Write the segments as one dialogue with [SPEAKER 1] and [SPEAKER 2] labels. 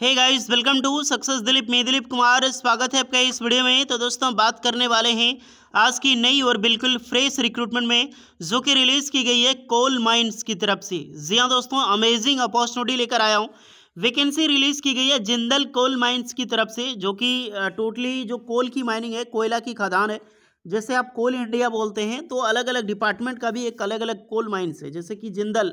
[SPEAKER 1] hey guys welcome to success Dilip मैं दिलीप कुमार स्वागत है आपका इस वीडियो में तो दोस्तों बात करने वाले हैं आज की नई और बिल्कुल फ्रेश रिक्रूटमेंट में जो कि रिलीज़ की गई है कोल माइंस की तरफ से जी हाँ दोस्तों अमेजिंग अपॉर्चुनिटी लेकर आया हूँ वैकेंसी रिलीज़ की गई है जिंदल कोल माइंस की तरफ से जो कि टोटली जो कोल की माइनिंग है कोयला की खदान है जैसे आप कोल इंडिया बोलते हैं तो अलग अलग डिपार्टमेंट का भी एक अलग अलग कोल माइंस है जैसे कि Jindal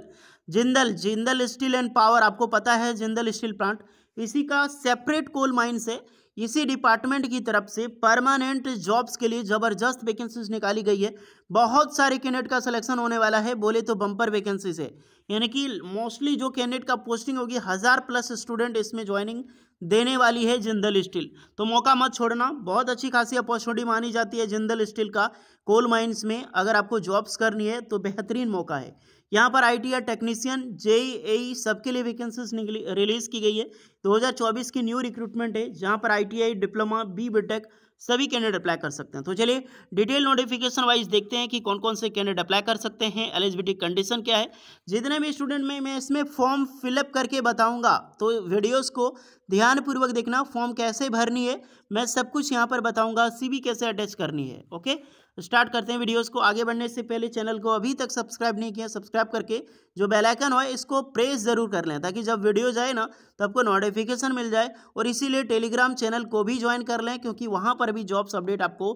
[SPEAKER 1] Jindal Jindal steel and power आपको पता है जिंदल स्टील प्लांट इसी का सेपरेट कोल माइंस है इसी डिपार्टमेंट की तरफ से परमानेंट जॉब्स के लिए ज़बरदस्त वैकेंसीज निकाली गई है बहुत सारे कैंडिडेट का सिलेक्शन होने वाला है बोले तो बम्पर वैकेंसीज है यानी कि मोस्टली जो कैंडिडेट का पोस्टिंग होगी हज़ार प्लस स्टूडेंट इसमें ज्वाइनिंग देने वाली है जिंदल स्टील तो मौका मत छोड़ना बहुत अच्छी खासी अपॉर्चुनिटी मानी जाती है जिंदल स्टील का कोल माइंस में अगर आपको जॉब्स करनी है तो बेहतरीन मौका है यहाँ पर I T R technician JE सबके लिए वैकेंसीज निकली रिलीज़ की गई है 2024 की न्यू रिक्रूटमेंट है जहाँ पर आई डिप्लोमा बी बीटेक सभी कैंडिडेट अप्लाई कर सकते हैं तो चलिए डिटेल नोटिफिकेशन वाइज देखते हैं कि कौन कौन से कैंडिडेट अप्लाई कर सकते हैं एलिजिबिलिटी कंडीशन क्या है जितने भी स्टूडेंट में मैं इसमें फॉर्म फिलअप करके बताऊंगा तो वीडियोस को ध्यानपूर्वक देखना फॉर्म कैसे भरनी है मैं सब कुछ यहाँ पर बताऊँगा सी कैसे अटैच करनी है ओके स्टार्ट करते हैं वीडियोस को आगे बढ़ने से पहले चैनल को अभी तक सब्सक्राइब नहीं किया सब्सक्राइब करके जो बेल आइकन हो इसको प्रेस ज़रूर कर लें ताकि जब वीडियो जाए ना तो आपको नोटिफिकेशन मिल जाए और इसीलिए टेलीग्राम चैनल को भी ज्वाइन कर लें क्योंकि वहाँ पर भी जॉब्स अपडेट आपको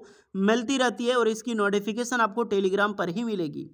[SPEAKER 1] मिलती रहती है और इसकी नोटिफिकेशन आपको टेलीग्राम पर ही मिलेगी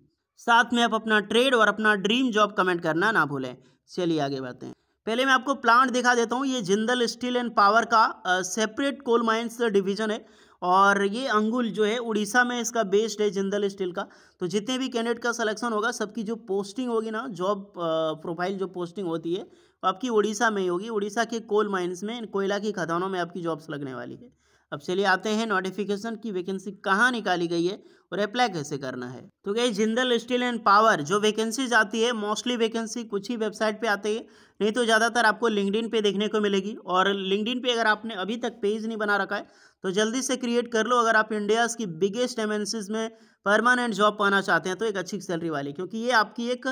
[SPEAKER 1] साथ में आप अपना ट्रेड और अपना ड्रीम जॉब कमेंट करना ना भूलें चलिए आगे बढ़ते हैं पहले मैं आपको प्लांट दिखा देता हूँ ये जिंदल स्टील एंड पावर का आ, सेपरेट कोल माइंस डिवीजन है और ये अंगुल जो है उड़ीसा में इसका बेस्ड है जिंदल स्टील का तो जितने भी कैंडिडेट का सिलेक्शन होगा सबकी जो पोस्टिंग होगी ना जॉब प्रोफाइल जो पोस्टिंग होती है आपकी उड़ीसा में ही होगी उड़ीसा के कोल माइंस में कोयला की खदानों में आपकी जॉब्स लगने वाली है अब चलिए आते हैं नोटिफिकेशन की वैकेंसी कहाँ निकाली गई है और अप्लाई कैसे करना है तो गई जिंदल स्टील एंड पावर जो वैकेंसीज आती है मोस्टली वैकेंसी कुछ ही वेबसाइट पे आती है नहीं तो ज़्यादातर आपको लिंकड पे देखने को मिलेगी और लिंकड पे अगर आपने अभी तक पेज नहीं बना रखा है तो जल्दी से क्रिएट कर लो अगर आप इंडिया की बिगेस्ट एमेंसीज में परमानेंट जॉब पाना चाहते हैं तो एक अच्छी सैलरी वाली क्योंकि ये आपकी एक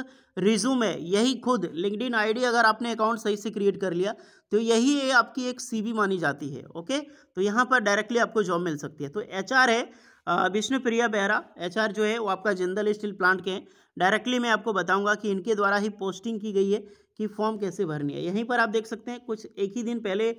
[SPEAKER 1] रिज्यूम है यही खुद लिंकड इन अगर आपने अकाउंट सही से क्रिएट कर लिया तो यही ये आपकी एक सीवी मानी जाती है ओके तो यहाँ पर डायरेक्टली आपको जॉब मिल सकती है तो एच है विष्णु प्रिया बेहरा एच जो है वो आपका जिंदल स्टील प्लांट के हैं डायरेक्टली मैं आपको बताऊंगा कि इनके द्वारा ही पोस्टिंग की गई है कि फॉर्म कैसे भरनी है यहीं पर आप देख सकते हैं कुछ एक ही दिन पहले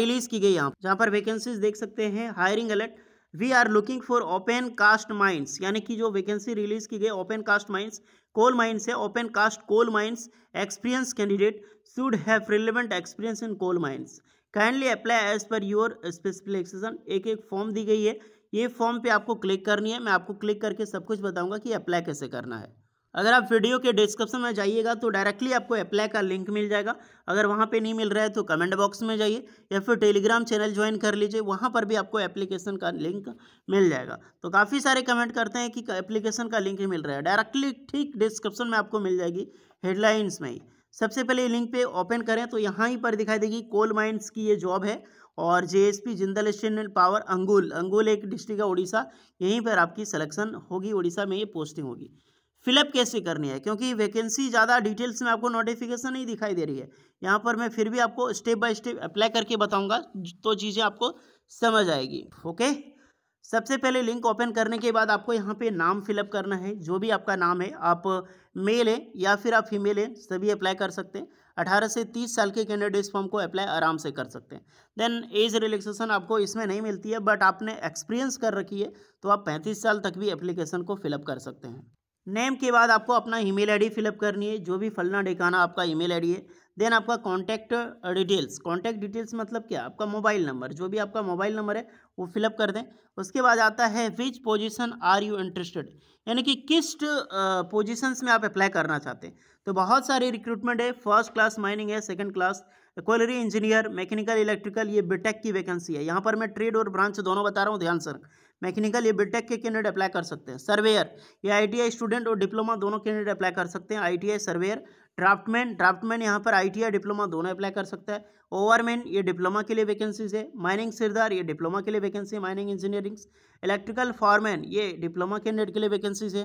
[SPEAKER 1] रिलीज़ की गई यहाँ जहाँ पर वैकेंसीज देख सकते हैं hiring alert we are looking for open cast mines यानी कि जो वैकेंसी रिलीज की गई open cast mines coal mines है open cast coal mines experience candidate should have relevant experience in coal mines kindly apply as per your specification एक एक form दी गई है ये फॉर्म पे आपको क्लिक करनी है मैं आपको क्लिक करके सब कुछ बताऊंगा कि अप्लाई कैसे करना है अगर आप वीडियो के डिस्क्रिप्शन में जाइएगा तो डायरेक्टली आपको अप्लाई का लिंक मिल जाएगा अगर वहाँ पे नहीं मिल रहा है तो कमेंट बॉक्स में जाइए या फिर टेलीग्राम चैनल ज्वाइन कर लीजिए वहाँ पर भी आपको एप्लीकेशन का लिंक मिल जाएगा तो काफ़ी सारे कमेंट करते हैं कि एप्लीकेशन का लिंक ही मिल रहा है डायरेक्टली ठीक डिस्क्रिप्शन में आपको मिल जाएगी हेडलाइंस में ही सबसे पहले लिंक पर ओपन करें तो यहाँ ही पर दिखाई देगी कोल माइंस की ये जॉब है और पी जिंदल स्टेट पावर अंगुल अंगुल एक डिस्ट्रिक्ट है उड़ीसा यहीं पर आपकी सिलेक्शन होगी उड़ीसा में ये पोस्टिंग होगी फिलअप कैसे करनी है क्योंकि वैकेंसी ज़्यादा डिटेल्स में आपको नोटिफिकेशन नहीं दिखाई दे रही है यहाँ पर मैं फिर भी आपको स्टेप बाय स्टेप अप्लाई करके बताऊँगा तो चीज़ें आपको समझ आएगी ओके सबसे पहले लिंक ओपन करने के बाद आपको यहाँ पे नाम फिलअप करना है जो भी आपका नाम है आप मेल हैं या फिर आप फीमेल हैं सभी अप्लाई कर सकते हैं अठारह से तीस साल के कैंडिडेट्स फॉर्म को अप्लाई आराम से कर सकते हैं देन एज रिलैक्सेशन आपको इसमें नहीं मिलती है बट आपने एक्सपीरियंस कर रखी है तो आप पैंतीस साल तक भी एप्लीकेशन को फिलअप कर सकते हैं नेम के बाद आपको अपना ईमेल आईडी फिलअप करनी है जो भी फलना डेकाना आपका ईमेल आईडी है देन आपका कॉन्टैक्ट डिटेल्स कॉन्टैक्ट डिटेल्स मतलब क्या आपका मोबाइल नंबर जो भी आपका मोबाइल नंबर है वो फिलअप कर दें उसके बाद आता है which position are you interested यानी कि किस पोजिशन uh, में आप अप्लाई करना चाहते हैं तो बहुत सारे रिक्रूटमेंट है फर्स्ट क्लास माइनिंग है second class quarry engineer mechanical electrical ये बीटेक की वैकेंसी है यहाँ पर मैं ट्रेड और ब्रांच दोनों बता रहा हूँ ध्यान सर मैकेनिकल या बीटेक के कैंडिडेट अप्लाई कर सकते हैं सर्वेयर ये आईटीआई स्टूडेंट और डिप्लोमा दोनों कैंडिडेट अप्लाई कर सकते हैं आईटीआई सर्वेयर ड्राफ्टमैन ड्राफ्टमैन यहाँ पर आईटीआई डिप्लोमा दोनों अप्लाई कर सकता है ओवरमैन ये डिप्लोमा के लिए वैकेंसीज है माइनिंग सिरदार ये डिप्लोमा के लिए वैकेंसी है माइनिंग इंजीनियरिंग्स इलेक्ट्रिकल फॉरमैन ये डिप्लोमा कैंडिडेट के लिए वैकेंसीज है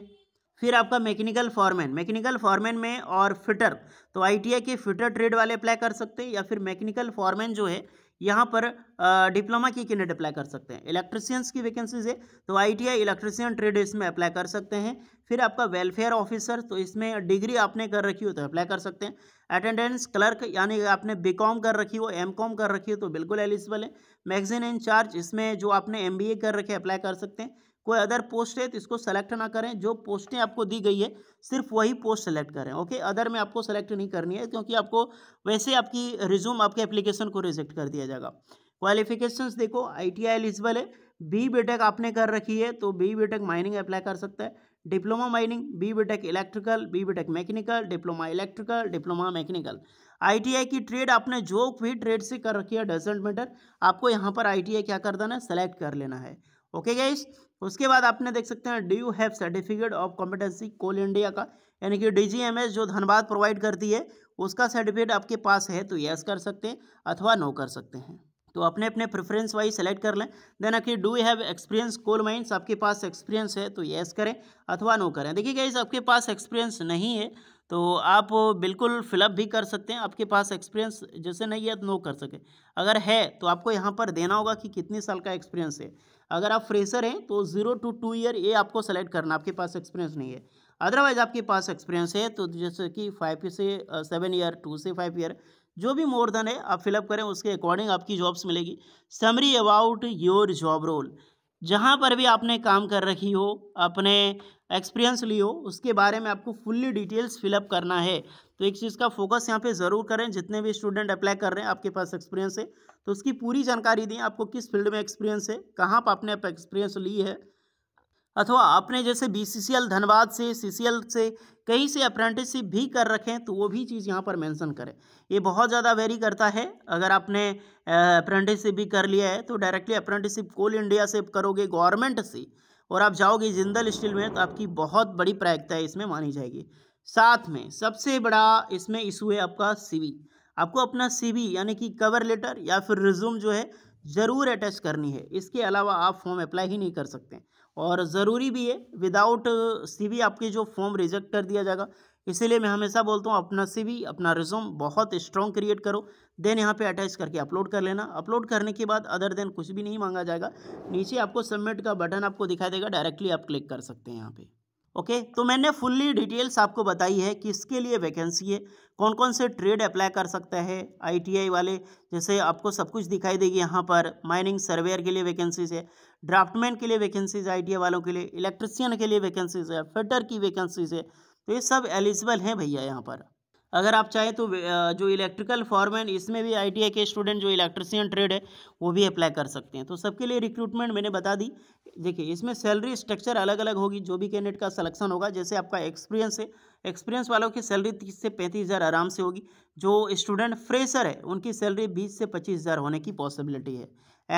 [SPEAKER 1] फिर आपका मैकेनिकल फॉरमैन मैकेनिकल फॉरमैन में और फिटर तो आईटीआई के फिटर ट्रेड वाले अप्लाई कर सकते हैं या फिर मैकेनिकल फॉरमैन जो है यहाँ पर डिप्लोमा की कैंडिडेट अप्लाई कर सकते हैं इलेक्ट्रिशियंस की वैकेंसीज है तो आईटीआई इलेक्ट्रिशियन ट्रेड इसमें अप्लाई कर सकते हैं फिर आपका वेलफेयर ऑफिसर तो इसमें डिग्री आपने कर रखी हो तो अप्लाई कर सकते हैं अटेंडेंस क्लर्क यानी आपने बी कर रखी हो एम कर रखी हो तो बिल्कुल एलिजिबल है मैगजीन इंचार्ज इसमें जो आपने एम कर रखे अप्लाई कर सकते हैं कोई अदर पोस्ट है तो इसको सेलेक्ट ना करें जो पोस्टें आपको दी गई है सिर्फ वही पोस्ट सेलेक्ट करें ओके अदर में आपको सेलेक्ट नहीं करनी है क्योंकि आपको वैसे आपकी रिज्यूम आपके एप्लीकेशन को रिजेक्ट कर दिया जाएगा क्वालिफिकेशंस देखो आई टी आई एलिजिबल है बी बीटेक आपने कर रखी है तो बी बीटेक माइनिंग अप्लाई कर सकता है diploma mining B BTech electrical B BTech mechanical diploma electrical diploma mechanical ITI की ट्रेड आपने जो भी ट्रेड से कर रखी है डजेंट मैटर आपको यहाँ पर आईटीआई क्या कर देना है सेलेक्ट कर लेना है ओके गाइस उसके बाद आपने देख सकते हैं do you have certificate of competency coal India का यानी कि डी जो धनबाद प्रोवाइड करती है उसका सर्टिफिकेट आपके पास है तो यस कर सकते हैं अथवा नो कर सकते हैं तो अपने अपने प्रेफरेंस वाइज सेलेक्ट कर लें देन आखिर do have experience coal mines आपके पास एक्सपीरियंस है तो येस करें अथवा नो करें देखिए गाइज आपके पास एक्सपीरियंस नहीं है तो आप बिल्कुल फिलअप भी कर सकते हैं आपके पास एक्सपीरियंस जैसे नहीं है तो नो कर सके अगर है तो आपको यहाँ पर देना होगा कि कितने साल का एक्सपीरियंस है अगर आप फ्रेशर हैं तो जीरो टू टू ईयर ये आपको सेलेक्ट करना आपके पास एक्सपीरियंस नहीं है अदरवाइज आपके पास एक्सपीरियंस है तो जैसे कि फाइव से सेवन ईयर टू से फाइव ईयर जो भी मोर देन है आप फिलअप करें उसके अकॉर्डिंग आपकी जॉब्स मिलेगी summary about your job role जहाँ पर भी आपने काम कर रखी हो अपने एक्सपीरियंस ली हो उसके बारे में आपको फुल्ली डिटेल्स फिलअप करना है तो एक चीज़ का फोकस यहाँ पे ज़रूर करें जितने भी स्टूडेंट अप्लाई कर रहे हैं आपके पास एक्सपीरियंस है तो उसकी पूरी जानकारी दें आपको किस फील्ड में एक्सपीरियंस है कहाँ पर आपने आप एक्सपीरियंस ली है अथवा आपने जैसे बीसीसीएल धनबाद से सीसीएल से कहीं से अप्रेंटिसशिप भी कर रखें तो वो भी चीज़ यहाँ पर मेंशन करें ये बहुत ज़्यादा वेरी करता है अगर आपने अप्रेंटिसशिप भी कर लिया है तो डायरेक्टली अप्रेंटिसशिप कोल इंडिया से करोगे गवर्नमेंट से और आप जाओगे जिंदल स्टील में तो आपकी बहुत बड़ी प्रायिकता इसमें मानी जाएगी साथ में सबसे बड़ा इसमें इशू है आपका सी आपको अपना सी यानी कि कवर लेटर या फिर रिज्यूम जो है ज़रूर अटैच करनी है इसके अलावा आप फॉर्म अप्लाई ही नहीं कर सकते और ज़रूरी भी है विदाउट सीवी आपके जो फॉर्म रिजेक्ट कर दिया जाएगा इसीलिए मैं हमेशा बोलता हूँ अपना सीवी अपना रिज्यूम बहुत स्ट्रॉन्ग क्रिएट करो देन यहाँ पे अटैच करके अपलोड कर लेना अपलोड करने के बाद अदर देन कुछ भी नहीं मांगा जाएगा नीचे आपको सबमिट का बटन आपको दिखाई देगा डायरेक्टली आप क्लिक कर सकते हैं यहाँ पर ओके तो मैंने फुल्ली डिटेल्स आपको बताई है किसके लिए वैकेंसी है कौन कौन से ट्रेड अप्लाई कर सकता है आईटीआई वाले जैसे आपको सब कुछ दिखाई देगी यहाँ पर माइनिंग सर्वेयर के लिए वैकेंसीज है ड्राफ्टमैन के लिए वैकेंसीज आई वालों के लिए इलेक्ट्रिसियन के लिए वैकेंसीज है फिटर की वैकेंसीज है तो ये सब एलिजिबल हैं भैया यहाँ पर अगर आप चाहें तो जो इलेक्ट्रिकल है इसमें भी आई के स्टूडेंट जो इलेक्ट्रिसियन ट्रेड है वो भी अप्लाई कर सकते हैं तो सबके लिए रिक्रूटमेंट मैंने बता दी देखिए इसमें सैलरी स्ट्रक्चर अलग अलग होगी जो भी कैंडिडेट का सलेक्शन होगा जैसे आपका एक्सपीरियंस है एक्सपीरियंस वालों की सैलरी तीस से पैंतीस हज़ार आराम से होगी जो स्टूडेंट फ्रेशर है उनकी सैलरी बीस से पच्चीस हज़ार होने की पॉसिबिलिटी है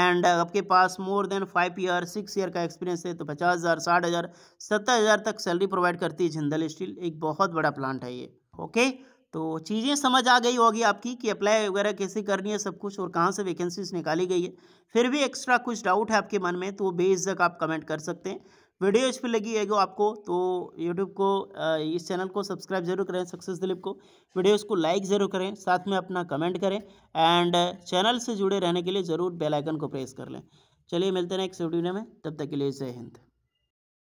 [SPEAKER 1] एंड आपके पास more than five year six year का एक्सपीरियंस है तो पचास हज़ार साठ हज़ार सत्तर हज़ार तक सैलरी प्रोवाइड करती है जिंदल स्टील एक बहुत बड़ा प्लांट है ये ओके तो चीज़ें समझ आ गई होगी आपकी कि अप्लाई वगैरह कैसे करनी है सब कुछ और कहाँ से वैकेंसीज निकाली गई है फिर भी एक्स्ट्रा कुछ डाउट है आपके मन में तो बेझक आप कमेंट कर सकते हैं वीडियो इस पर लगी है आपको तो यूट्यूब को इस चैनल को सब्सक्राइब जरूर करें सक्सेस दिलीप को वीडियोस को लाइक ज़रूर करें साथ में अपना कमेंट करें एंड चैनल से जुड़े रहने के लिए ज़रूर बेलाइकन को प्रेस कर लें चलिए मिलते हैं नेक्स्ट वीडियो में तब तक के लिए जय हिंद